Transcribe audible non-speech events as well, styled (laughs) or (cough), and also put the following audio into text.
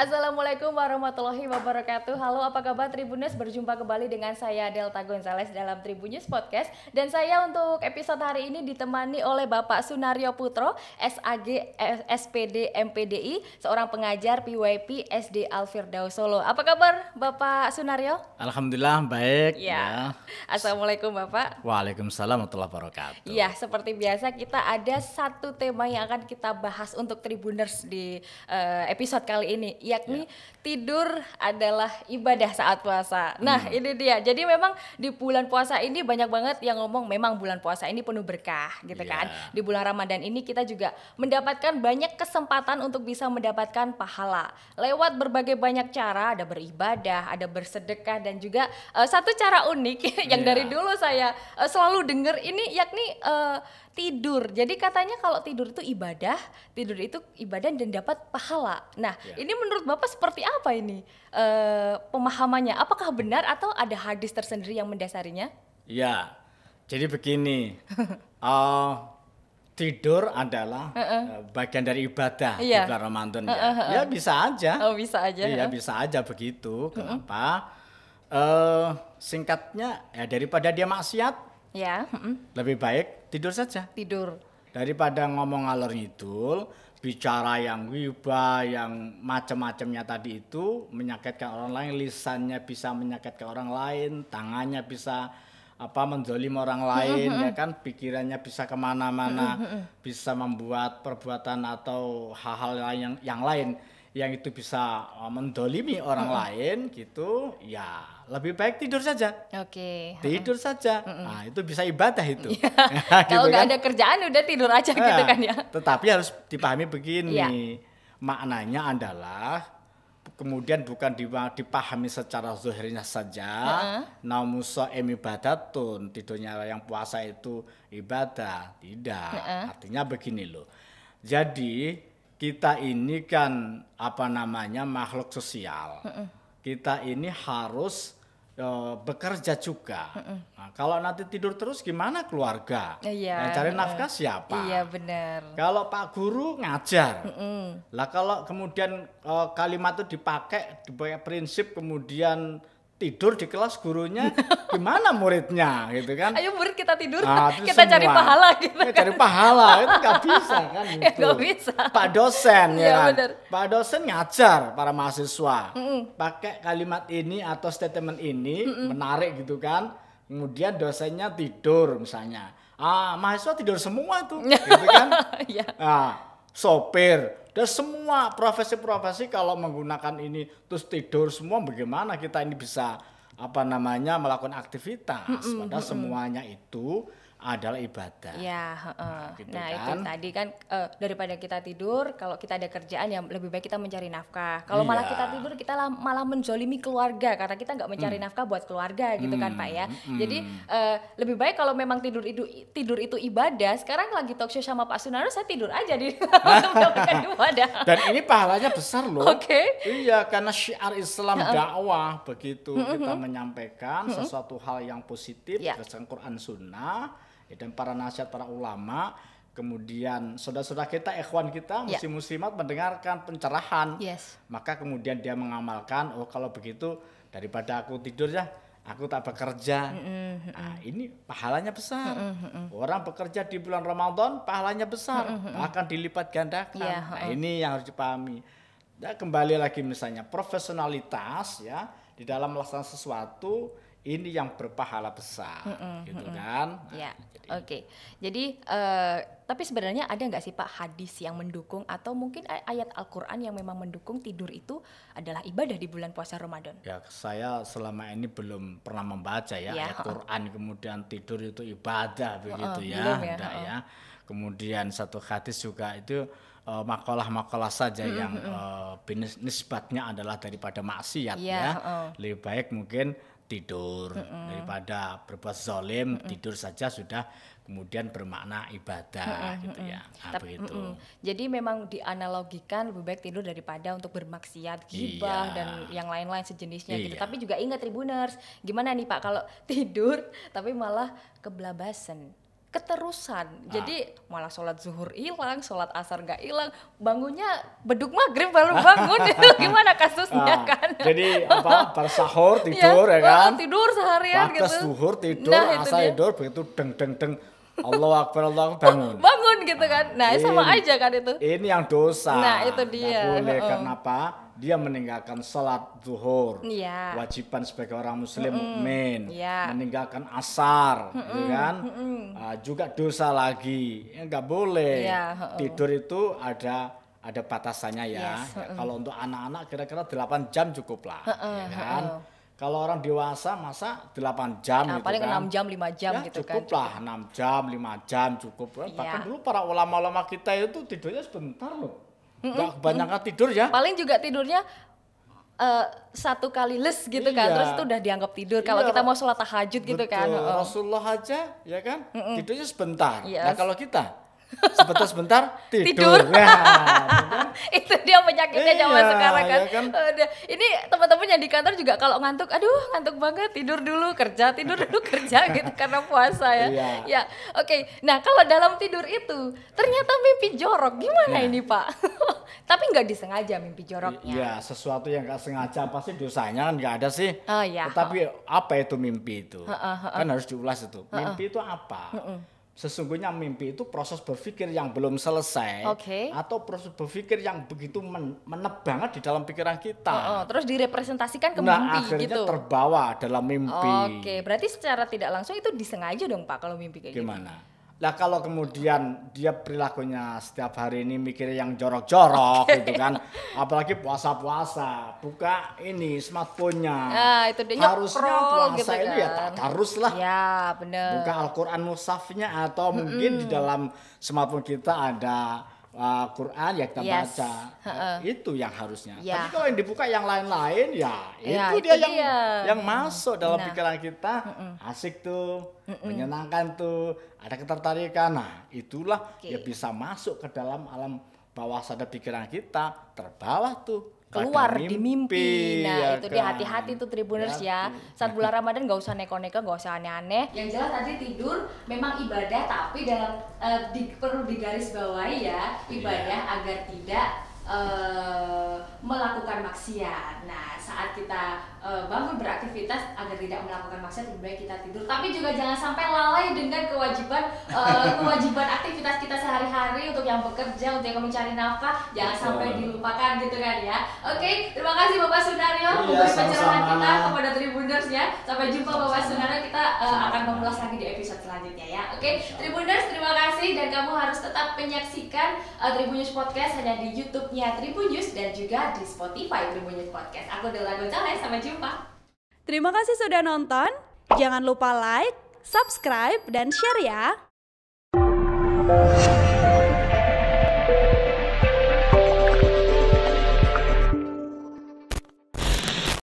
Assalamualaikum warahmatullahi wabarakatuh. Halo, apa kabar Tribuners? Berjumpa kembali dengan saya Delta Gonzales dalam Tribunnews Podcast dan saya untuk episode hari ini ditemani oleh Bapak Sunario Putro, SAG eh, SPD MPDI, seorang pengajar PYP SD Firdaus Solo. Apa kabar Bapak Sunario? Alhamdulillah baik. Ya. ya. Assalamualaikum Bapak. Waalaikumsalam warahmatullahi wabarakatuh. Ya, seperti biasa kita ada satu tema yang akan kita bahas untuk Tribuners di uh, episode kali ini yakni yeah. tidur adalah ibadah saat puasa. Nah, hmm. ini dia. Jadi memang di bulan puasa ini banyak banget yang ngomong memang bulan puasa ini penuh berkah gitu yeah. kan. Di bulan Ramadan ini kita juga mendapatkan banyak kesempatan untuk bisa mendapatkan pahala lewat berbagai banyak cara, ada beribadah, ada bersedekah dan juga uh, satu cara unik (laughs) yang yeah. dari dulu saya uh, selalu dengar ini yakni uh, tidur. Jadi katanya kalau tidur itu ibadah, tidur itu ibadah dan dapat pahala. Nah, ya. ini menurut Bapak seperti apa ini e, pemahamannya? Apakah benar atau ada hadis tersendiri yang mendasarinya? Ya, jadi begini, uh, (laughs) tidur adalah uh -uh. bagian dari ibadah yeah. bulan Ramadan ya. Uh -uh. Ya bisa aja. Oh bisa aja. Iya uh. bisa aja begitu. Kenapa? Uh -uh. Uh, singkatnya ya daripada dia maksiat Ya. Lebih baik tidur saja. Tidur. Daripada ngomong ngalor ngidul, bicara yang wiba, yang macam-macamnya tadi itu menyakitkan orang lain, lisannya bisa menyakitkan orang lain, tangannya bisa apa menzolim orang lain ya kan pikirannya bisa kemana-mana bisa membuat perbuatan atau hal-hal yang yang lain yang itu bisa eh, mendolimi orang -hmm. lain gitu ya lebih baik tidur saja oke okay. tidur saja -hmm. nah itu bisa ibadah itu iya. (laughs) gitu kalau nggak kan? ada kerjaan udah tidur aja nah, gitu kan ya tetapi harus dipahami begini ya. maknanya adalah kemudian bukan dipahami secara zuhirnya saja namun huh emibadatun tidurnya yang puasa itu ibadah tidak artinya begini loh jadi kita ini kan apa namanya makhluk sosial. Mm -mm. Kita ini harus eh, bekerja juga. Nah, kalau nanti tidur terus gimana keluarga? Iya. Nah, cari nafkah siapa? Iya benar. Kalau Pak Guru ngajar, mm -mm. lah kalau kemudian uh, kalimat itu dipakai, sebagai prinsip kemudian tidur di kelas gurunya (laughs) gimana muridnya gitu kan ayo murid kita tidur nah, (laughs) kita semua. cari pahala gitu ya, kan. cari pahala itu nggak bisa (laughs) kan ya, gitu. ya, gak bisa pak dosen ya, ya kan? pak dosen ngajar para mahasiswa mm -mm. pakai kalimat ini atau statement ini mm -mm. menarik gitu kan kemudian dosennya tidur misalnya ah mahasiswa tidur semua tuh gitu kan ya. nah, sopir dan semua profesi-profesi kalau menggunakan ini terus tidur semua bagaimana kita ini bisa apa namanya melakukan aktivitas mm padahal semuanya itu adalah ibadah. Ya, uh, nah, gitu nah kan? itu tadi kan uh, daripada kita tidur, kalau kita ada kerjaan yang lebih baik kita mencari nafkah. Kalau iya. malah kita tidur, kita lah, malah menzolimi keluarga karena kita nggak mencari hmm. nafkah buat keluarga gitu kan pak ya. Hmm. hmm Jadi uh, lebih baik kalau memang tidur itu tidur itu ibadah. Sekarang lagi talk show sama Pak Sunarno, saya tidur aja di (laughs) ibadah. Dan ini pahalanya besar loh. Oke. Okay. Iya, karena syiar Islam dakwah begitu hmm, kita menyampaikan sesuatu hal yang positif yeah. berdasarkan Quran Sunnah ya, dan para nasihat para ulama kemudian saudara-saudara kita, ikhwan kita, ya. muslim-muslimat mendengarkan pencerahan. Yes. Maka kemudian dia mengamalkan, oh kalau begitu daripada aku tidur ya, aku tak bekerja. Nah, ini pahalanya besar. Orang bekerja di bulan Ramadan pahalanya besar, mm bahkan dilipat gandakan. Yeah, nah, ini yang harus dipahami. Nah, kembali lagi misalnya profesionalitas ya di dalam melaksanakan sesuatu ini yang berpahala besar mm -mm, gitu mm -mm. kan nah, ya oke okay. jadi uh, tapi sebenarnya ada nggak sih pak hadis yang mendukung atau mungkin ayat Al-Quran yang memang mendukung tidur itu adalah ibadah di bulan puasa Ramadan ya saya selama ini belum pernah membaca ya, ya al Quran kemudian tidur itu ibadah begitu oh, ya, ya, enggak, oh. ya kemudian satu hadis juga itu uh, eh, makalah-makalah saja -hmm. yang uh, eh, nisbatnya adalah daripada maksiat iya, ya, ya. Oh. lebih baik mungkin tidur mm -hmm. daripada berbuat zolim mm -hmm. tidur saja sudah kemudian bermakna ibadah mm -hmm. gitu ya nah, Tapi, begitu mm -hmm. jadi memang dianalogikan lebih baik tidur daripada untuk bermaksiat gibah iya. dan yang lain-lain sejenisnya gitu. iya. gitu tapi juga ingat tribuners gimana nih pak kalau (laughs) tidur tapi malah kebelabasan keterusan ah. jadi malah sholat zuhur hilang sholat asar nggak hilang bangunnya beduk maghrib baru bangun itu (laughs) (laughs) gimana kasusnya ah. kan jadi apa pada sahur (laughs) ya, tidur ya, ya kan tidur seharian Batas gitu zuhur tidur nah, asar tidur begitu deng deng deng Allah akbar Allah bangun, bangun bangun gitu kan nah ini, sama aja kan itu ini yang dosa nah itu dia Gak boleh oh. karena apa dia meninggalkan salat zuhur yeah. wajiban sebagai orang muslim mm -mm. mukmin yeah. meninggalkan asar mm -mm. Gitu kan mm -mm. Uh, juga dosa lagi ya, nggak boleh yeah. Iya, oh. tidur itu ada ada batasannya ya, yes. ya kalau untuk anak-anak kira-kira 8 jam cukup lah uh -uh. ya kan Uh -uh. Kalau orang dewasa masa 8 jam nah, gitu paling kan. 6 jam, 5 jam ya, gitu kan, cukup kan. Lah, cukup lah 6 jam, 5 jam cukup. Ya. Bahkan iya. dulu para ulama-ulama kita itu tidurnya sebentar loh. Mm -mm. Gak mm tidur ya. Paling juga tidurnya uh, satu kali les gitu iya. kan terus iya. itu udah dianggap tidur iya. kalau kita mau sholat tahajud Betul. gitu kan oh. Rasulullah aja ya kan mm -mm. tidurnya sebentar yes. Iya. nah kalau kita sebentar sebentar tidur. tidur. Ya, (laughs) itu dia penyakitnya iya, zaman sekarang kan. Iya kan? Udah. Oh, ini teman-teman yang di kantor juga kalau ngantuk, aduh ngantuk banget, tidur dulu kerja, tidur dulu (laughs) kerja gitu karena puasa ya. Iya. Ya, oke. Okay. Nah kalau dalam tidur itu ternyata mimpi jorok, gimana ya. ini Pak? (laughs) Tapi nggak disengaja mimpi joroknya. ya sesuatu yang nggak sengaja pasti dosanya kan nggak ada sih. Oh iya. tapi oh. apa itu mimpi itu? uh, uh, uh. kan harus diulas itu. Mimpi itu apa? Sesungguhnya mimpi itu proses berpikir yang belum selesai okay. atau proses berpikir yang begitu men menep banget di dalam pikiran kita. Oh, oh. terus direpresentasikan ke nah, mimpi akhirnya gitu. terbawa dalam mimpi. Oke, okay. berarti secara tidak langsung itu disengaja dong Pak kalau mimpi kayak Gimana? gitu. Gimana? Lah kalau kemudian dia perilakunya setiap hari ini mikir yang jorok-jorok okay. gitu kan. Apalagi puasa-puasa, buka ini smartphone-nya. Nah, itu dia Harusnya gitu puasa gitu kan. ya tak lah Ya, benar. Buka Al-Qur'an mushafnya atau mungkin mm -hmm. di dalam smartphone kita ada uh, Quran ya kita yes. baca. Uh, itu yang harusnya. Ya. Tapi kalau yang dibuka yang lain-lain ya ya itu, itu dia, dia yang yang masuk dalam nah. pikiran kita. Asik tuh, Mm-mm. menyenangkan tuh, ada ketertarikan. Nah, itulah okay. ya bisa masuk ke dalam alam bawah sadar pikiran kita terbawah tuh keluar mimpi, di mimpi. Nah, ya itu kan? dia hati-hati tuh Tribuners ya. Saat bulan Ramadan gak usah neko-neko, gak usah aneh-aneh. Yang jelas tadi tidur memang ibadah tapi dalam uh, di, perlu digarisbawahi ya, ibadah ya. agar tidak Eh, melakukan maksiat. Nah, saat kita uh, bangun beraktivitas agar tidak melakukan maksiat lebih baik kita tidur. Tapi juga jangan sampai lalai dengan kewajiban uh, (laughs) kewajiban aktivitas kita sehari-hari untuk yang bekerja, untuk yang mencari nafkah, jangan sampai dilupakan gitu kan ya. Oke, terima kasih Bapak Sunario, iya, pencerahan kita kepada seterusnya. Sampai jumpa Bapak Saudara, kita uh, akan mengulas lagi di episode selanjutnya ya. Oke, okay? Tribuners terima kasih dan kamu harus tetap menyaksikan uh, Tribun News Podcast hanya di YouTube-nya Tribun News dan juga di Spotify Tribun News Podcast. Aku Dela Gonzalez, sampai jumpa. Terima kasih sudah nonton. Jangan lupa like, subscribe, dan share ya.